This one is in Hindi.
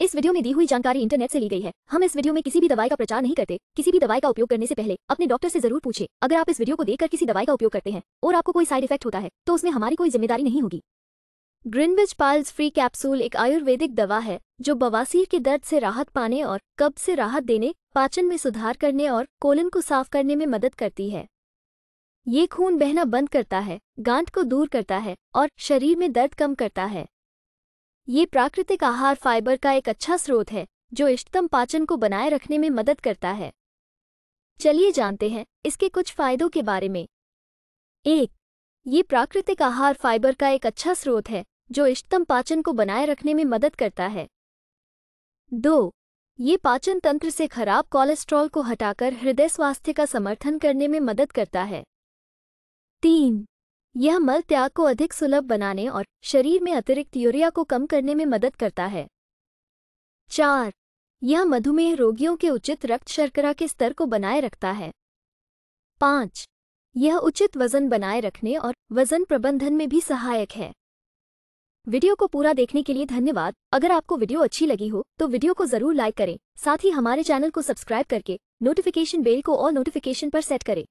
इस वीडियो में दी हुई जानकारी इंटरनेट से ली गई है हम इस वीडियो में किसी भी दवाई का प्रचार नहीं करते किसी भी दवाई का उपयोग करने से पहले अपने डॉक्टर से जरूर पूछे अगर आप इस वीडियो को देखकर किसी दवाई का उपयोग करते हैं और आपको कोई साइड इफेक्ट होता है तो उसमें हमारी कोई जिम्मेदारी नहीं होगी ग्रिनविच पाल्स फ्री कैप्सूल एक आयुर्वेदिक दवा है जो बवासीर के दर्द से राहत पाने और कब से राहत देने पाचन में सुधार करने और कोलन को साफ करने में मदद करती है ये खून बहना बंद करता है गांठ को दूर करता है और शरीर में दर्द कम करता है ये प्राकृतिक आहार फाइबर का एक अच्छा स्रोत है जो इष्टतम पाचन को बनाए रखने में मदद करता है चलिए जानते हैं इसके कुछ फायदों के बारे में एक ये प्राकृतिक आहार फाइबर का एक अच्छा स्रोत है जो इष्टतम पाचन को बनाए रखने में मदद करता है दो ये पाचन तंत्र से खराब कोलेस्ट्रॉल को हटाकर हृदय स्वास्थ्य का समर्थन करने में मदद करता है तीन यह मल त्याग को अधिक सुलभ बनाने और शरीर में अतिरिक्त यूरिया को कम करने में मदद करता है चार यह मधुमेह रोगियों के उचित रक्त शर्करा के स्तर को बनाए रखता है पाँच यह उचित वजन बनाए रखने और वजन प्रबंधन में भी सहायक है वीडियो को पूरा देखने के लिए धन्यवाद अगर आपको वीडियो अच्छी लगी हो तो वीडियो को जरूर लाइक करें साथ ही हमारे चैनल को सब्सक्राइब करके नोटिफिकेशन बेल को और नोटिफिकेशन पर सेट करें